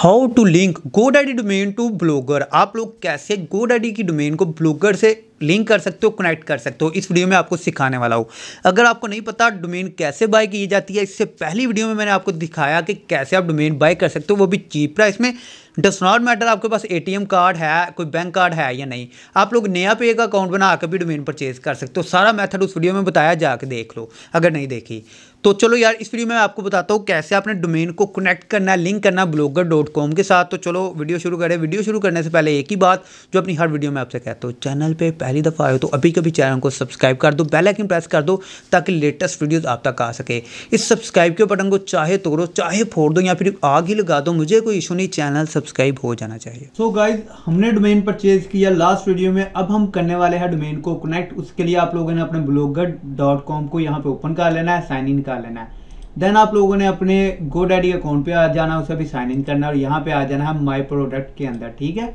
how to link GoDaddy domain to Blogger आप लोग कैसे गोडाडी की डोमेन को ब्लॉगर से लिंक कर सकते हो कनेक्ट कर सकते हो इस वीडियो में आपको सिखाने वाला हूँ अगर आपको नहीं पता डोमेन कैसे बाय की जाती है इससे पहली वीडियो में मैंने आपको दिखाया कि कैसे आप डोमेन बाय कर सकते हो वो भी चीप प्राइस में डस नॉट मैटर आपके पास एटीएम कार्ड है कोई बैंक कार्ड है या नहीं आप लोग नया पे का अकाउंट बना कर भी डोमेन परचेज कर सकते हो सारा मेथड उस वीडियो में बताया जाके देख लो अगर नहीं देखी तो चलो यार इस वीडियो में आपको बताता हूँ कैसे आपने डोमेन को कनेक्ट करना है लिंक करना ब्लॉगर डॉट कॉम के साथ तो चलो वीडियो शुरू करें वीडियो शुरू करने से पहले एक ही बात जो अपनी हर वीडियो में आपसे कहता हूँ चैनल पर पहली दफ़ा आए हो तो अभी कभी चैनल को सब्सक्राइब कर दो बेल आइकन प्रेस कर दो ताकि लेटेस्ट वीडियोस आप तक आ सके इस सब्सक्राइब के बटन को चाहे तोड़ो चाहे फोड़ दो या फिर आग ही लगा दो मुझे कोई इशू नहीं चैनल सब्सक्राइब हो जाना चाहिए सो so गाइज हमने डोमेन परचेज किया लास्ट वीडियो में अब हम करने वाले हैं डोमेन को कनेक्ट उसके लिए आप लोगों ने अपने ब्लॉगर डॉट कॉम को यहाँ पे ओपन कर लेना है साइन इन कर लेना है देन आप लोगों ने अपने गो अकाउंट पे आ जाना उसे भी साइन इन करना है और यहाँ पे आ जाना है माई प्रोडक्ट के अंदर ठीक है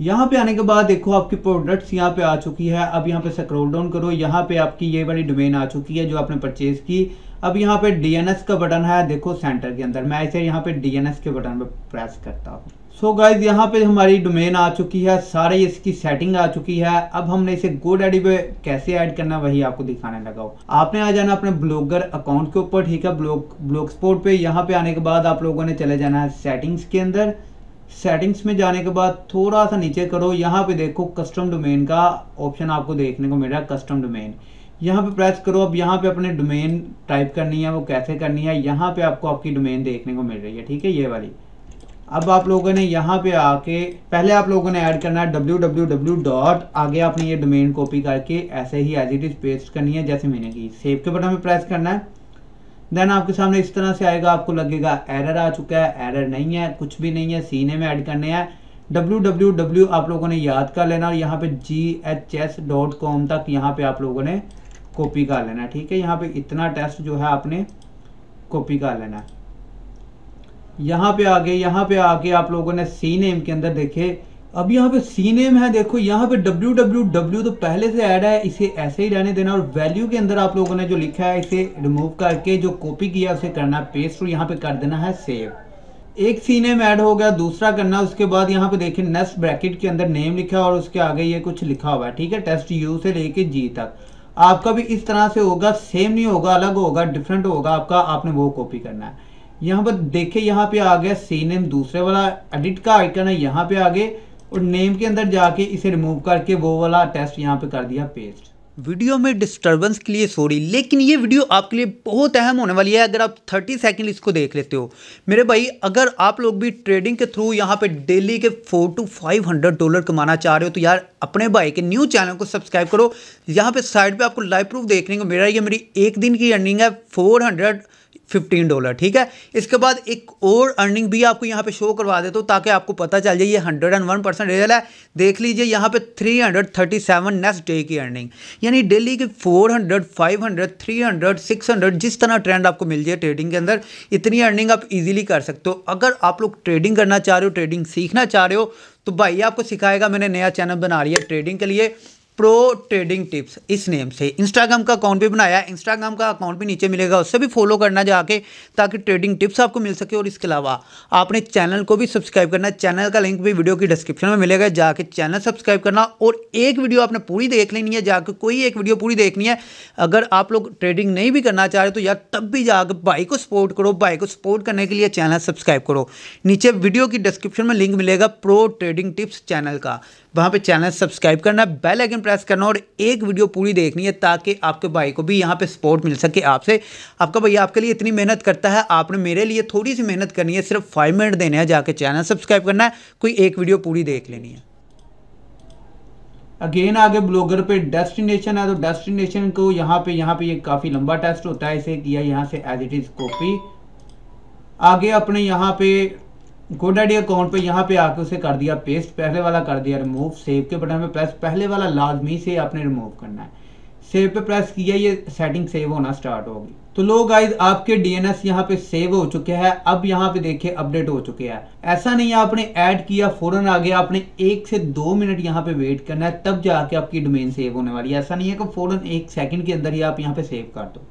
यहाँ पे आने के बाद देखो आपकी प्रोडक्ट्स यहाँ पे आ चुकी है अब यहाँ पे स्क्रॉल डाउन करो यहाँ पे आपकी ये वाली डोमेन आ चुकी है जो आपने परचेज की अब यहाँ पे डीएनएस का बटन है देखो सेंटर के अंदर मैं इसे यहाँ पे डीएनएस के बटन पे प्रेस करता हूँ सो गाइज यहाँ पे हमारी डोमेन आ चुकी है सारे इसकी सेटिंग आ चुकी है अब हमने इसे गो डैडी पे कैसे ऐड करना वही आपको दिखाने लगा हो आपने आ जाना अपने ब्लॉगर अकाउंट के ऊपर ठीक है ब्लॉग ब्लॉग स्पोर्ट पे यहाँ पे आने के बाद आप लोगों ने चले जाना है सेटिंग्स के अंदर सेटिंग्स में जाने के बाद थोड़ा सा नीचे करो यहाँ पे देखो कस्टम डोमेन का ऑप्शन आपको देखने को मिल रहा है कस्टम डोमेन यहाँ पे प्रेस करो अब यहाँ पे अपने डोमेन टाइप करनी है वो कैसे करनी है यहाँ पे आपको आपकी डोमेन देखने को मिल रही है ठीक है ये वाली अब आप लोगों ने यहाँ पे आके पहले आप लोगों ने ऐड करना है डब्ल्यू डब्ल्यू डब्ल्यू डॉट आगे आपने ये डोमेन कॉपी करके ऐसे ही एज इट इज पेस्ट करनी है जैसे मैंने की सेव के बटन पे प्रेस करना है देन आपके सामने इस तरह से आएगा आपको लगेगा एरर आ चुका है एरर नहीं है कुछ भी नहीं है सीने में ऐड करने हैं डब्ल्यू डब्ल्यू डब्ल्यू आप लोगों ने याद कर लेना और यहाँ पे G H S dot com तक यहाँ पे आप लोगों ने कॉपी कर लेना ठीक है यहाँ पे इतना टेस्ट जो है आपने कॉपी कर लेना यहाँ पे आगे यहाँ पे आके आप लोगों ने सी नेम के अंदर देखे अब यहाँ पे सी नेम है देखो यहाँ पे डब्ल्यू डब्ल्यू डब्ल्यू तो पहले से ऐड है इसे ऐसे ही रहने देना और वैल्यू के अंदर आप लोगों ने जो लिखा है इसे रिमूव करके जो कॉपी किया उसे करना है पेस्ट और यहाँ पे कर देना है सेव एक सी नेम ऐड हो गया दूसरा करना उसके बाद यहाँ पे देखिए नेक्स्ट ब्रैकेट के अंदर नेम लिखा और उसके आगे ये कुछ लिखा हुआ है ठीक है टेस्ट यू से लेके जी तक आपका भी इस तरह से होगा सेम नहीं होगा अलग होगा डिफरेंट होगा आपका आपने वो कॉपी करना है यहाँ पर देखे यहाँ पे आ गया सी नेम दूसरे वाला एडिट का आइकन है यहाँ पे आगे और नेम के अंदर जाके इसे रिमूव करके वो वाला टेस्ट यहाँ पे कर दिया पेस्ट वीडियो में डिस्टरबेंस के लिए सॉरी लेकिन ये वीडियो आपके लिए बहुत अहम होने वाली है अगर आप 30 सेकंड इसको देख लेते हो मेरे भाई अगर आप लोग भी ट्रेडिंग के थ्रू यहाँ पे डेली के four to five hundred dollar कमाना चाह रहे हो तो यार अपने भाई के न्यू चैनल को सब्सक्राइब करो यहाँ पे साइड पे आपको लाइव प्रूफ देखने को मेरा ये मेरी एक दिन की अर्निंग है फोर हंड्रेड फिफ्टीन डॉलर ठीक है इसके बाद एक और अर्निंग भी आपको यहाँ पे शो करवा देता तो हूँ ताकि आपको पता चल जाए ये hundred and one percent real है देख लीजिए यहाँ पे three hundred thirty seven next day की अर्निंग यानी डेली की four hundred five hundred three hundred six hundred जिस तरह ट्रेंड आपको मिल जाए ट्रेडिंग के अंदर इतनी अर्निंग आप ईजिली कर सकते हो अगर आप लोग ट्रेडिंग करना चाह रहे हो ट्रेडिंग सीखना चाह रहे हो तो भाई आपको सिखाएगा मैंने नया चैनल बना लिया ट्रेडिंग के लिए प्रो ट्रेडिंग टिप्स इस नेम से इंस्टाग्राम का अकाउंट भी बनाया इंस्टाग्राम का अकाउंट भी नीचे मिलेगा उससे भी फॉलो करना जाके ताकि ट्रेडिंग टिप्स आपको मिल सके और इसके अलावा आपने चैनल को भी सब्सक्राइब करना चैनल का लिंक भी वीडियो की डिस्क्रिप्शन में मिलेगा जाके चैनल सब्सक्राइब करना और एक वीडियो आपने पूरी देख लेनी है जाकर कोई एक वीडियो पूरी देखनी है अगर आप लोग ट्रेडिंग नहीं भी करना चाह रहे तो यार तब भी जाकर भाई को सपोर्ट करो भाई को सपोर्ट करने के लिए चैनल सब्सक्राइब करो नीचे वीडियो की डिस्क्रिप्शन में लिंक मिलेगा प्रो ट्रेडिंग टिप्स चैनल का वहाँ पे चैनल सब्सक्राइब करना बेल आइकन प्रेस करना और एक वीडियो पूरी देखनी है ताकि आपके भाई को भी यहाँ पे सपोर्ट मिल सके आपसे आपका भैया आपके लिए इतनी मेहनत करता है आपने मेरे लिए थोड़ी सी मेहनत करनी है सिर्फ फाइव मिनट देने हैं जाके चैनल सब्सक्राइब करना है कोई एक वीडियो पूरी देख लेनी है अगेन आगे ब्लॉगर पे डेस्टिनेशन है तो डेस्टिनेशन को यहाँ पे यहाँ पे ये काफ़ी लंबा टेस्ट होता है इसे किया यहाँ से एज इट इज़ कॉपी आगे अपने यहाँ पे गोडाडी अकाउंट पे यहाँ पे आके उसे कर दिया पेस्ट पहले वाला कर दिया रिमूव सेव के बटन पे प्रेस पहले वाला लाजमी से आपने रिमूव करना है सेव पे प्रेस किया ये सेटिंग सेव होना स्टार्ट होगी तो लो गाइज आपके डीएनएस यहाँ पे सेव हो चुके हैं अब यहाँ पे देखिए अपडेट हो चुके हैं ऐसा नहीं आपने ऐड किया फौरन गया आपने एक से दो मिनट यहाँ पे वेट करना है तब जाके आपकी डोमेन सेव होने वाली है ऐसा नहीं है कि फौरन एक सेकंड के अंदर ही आप यहाँ पे सेव कर दो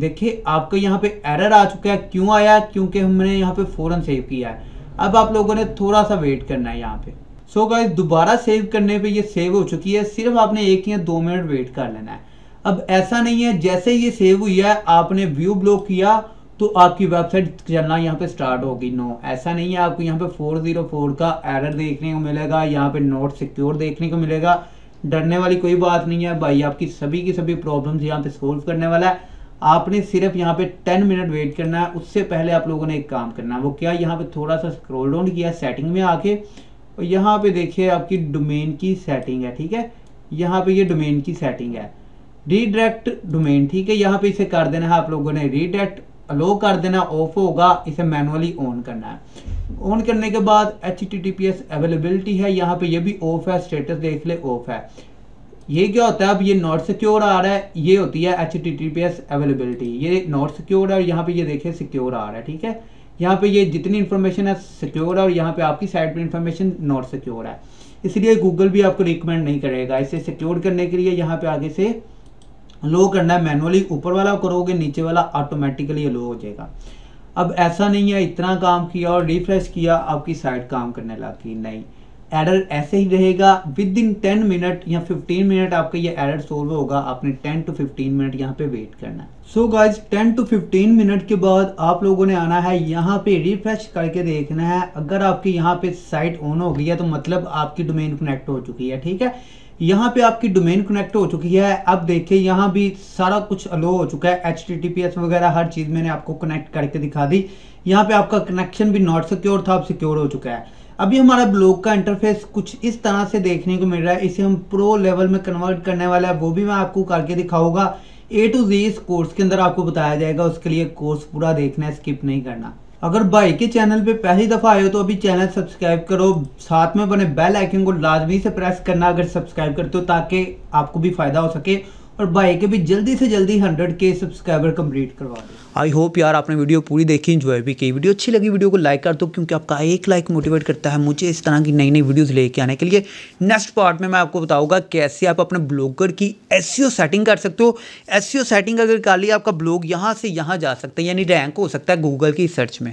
देखिए आपका यहाँ पे एरर आ चुका है क्यों आया क्योंकि हमने यहाँ पे फ़ौरन सेव किया है अब आप लोगों ने थोड़ा सा वेट करना है यहाँ पे सो so गाइस दोबारा सेव करने पे ये सेव हो चुकी है सिर्फ आपने एक या दो मिनट वेट कर लेना है अब ऐसा नहीं है जैसे ये सेव हुई है आपने व्यू ब्लॉक किया तो आपकी वेबसाइट चलना यहाँ पे स्टार्ट होगी नो ऐसा नहीं है आपको यहाँ पे 404 का एरर देखने को मिलेगा यहाँ पे नोट सिक्योर देखने को मिलेगा डरने वाली कोई बात नहीं है भाई आपकी सभी की सभी प्रॉब्लम्स यहाँ पे सोल्व करने वाला है आपने सिर्फ यहाँ पे 10 मिनट वेट करना है उससे पहले आप लोगों ने एक काम करना है वो क्या यहाँ पे थोड़ा सा स्क्रोल डाउन किया सेटिंग में आके और यहाँ पे देखिए आपकी डोमेन की सेटिंग है ठीक है यहाँ पे ये डोमेन की सेटिंग है रीडायरेक्ट डोमेन ठीक है यहाँ पे इसे कर देना है आप लोगों ने रीडायरेक्ट अलो कर देना ऑफ होगा इसे मैनुअली ऑन करना है ऑन करने के बाद एच अवेलेबिलिटी है यहाँ पे ये भी ऑफ है स्टेटस देख ले ऑफ है ये क्या होता है अब ये नॉट सिक्योर आ रहा है ये होती है H T T P S availability ये नॉट सिक्योर है और यहाँ पे ये देखिए सिक्योर आ रहा है ठीक है यहाँ पे ये जितनी इन्फॉर्मेशन है सिक्योर है और यहाँ पे आपकी साइड पे इन्फॉर्मेशन नॉट सिक्योर है इसलिए गूगल भी आपको रिकमेंड नहीं करेगा इसे सिक्योर करने के लिए यहाँ पे आगे से लो करना है मैनुअली ऊपर वाला करोगे नीचे वाला ऑटोमेटिकली लो हो जाएगा अब ऐसा नहीं है इतना काम किया और रिफ्रेश किया आपकी साइड काम करने लगी नहीं एरर ऐसे ही रहेगा विद इन टेन मिनट या फिफ्टीन मिनट आपका ये एरर सोल्व होगा आपने टेन टू फिफ्टीन मिनट यहाँ पे वेट करना है so guys ten to fifteen minute के बाद आप लोगों ने आना है यहाँ पे रिफ्रेश करके देखना है अगर आपके यहाँ पे साइट ऑन हो गई है तो मतलब आपकी डोमेन कनेक्ट हो चुकी है ठीक है यहाँ पे आपकी डोमेन कनेक्ट हो चुकी है अब देखिए यहाँ भी सारा कुछ अलो हो चुका है एच वगैरह हर चीज़ मैंने आपको कनेक्ट करके दिखा दी यहाँ पे आपका कनेक्शन भी नॉट सिक्योर था अब सिक्योर हो चुका है अभी हमारा ब्लॉग का इंटरफेस कुछ इस तरह से देखने को मिल रहा है इसे हम प्रो लेवल में कन्वर्ट करने वाला है वो भी मैं आपको करके दिखाऊंगा ए टू जी इस कोर्स के अंदर आपको बताया जाएगा उसके लिए कोर्स पूरा देखना है स्किप नहीं करना अगर भाई के चैनल पे पहली दफ़ा आए हो तो अभी चैनल सब्सक्राइब करो साथ में बने बेल आइकन को लाजमी से प्रेस करना अगर सब्सक्राइब करते हो ताकि आपको भी फ़ायदा हो सके और भाई के भी जल्दी से जल्दी हंड्रेड के सब्सक्राइबर कंप्लीट करवा दो आई होप यार आपने वीडियो पूरी देखी इंजॉय भी की वीडियो अच्छी लगी वीडियो को लाइक कर दो क्योंकि आपका एक लाइक मोटिवेट करता है मुझे इस तरह की नई नई वीडियोस लेके आने के लिए नेक्स्ट पार्ट में मैं आपको बताऊंगा कैसे आप अपने ब्लॉगर की एस सेटिंग e कर सकते हो एस सेटिंग e अगर कर लिया आपका ब्लॉग यहाँ से यहाँ जा सकता है यानी रैंक हो सकता है गूगल की सर्च में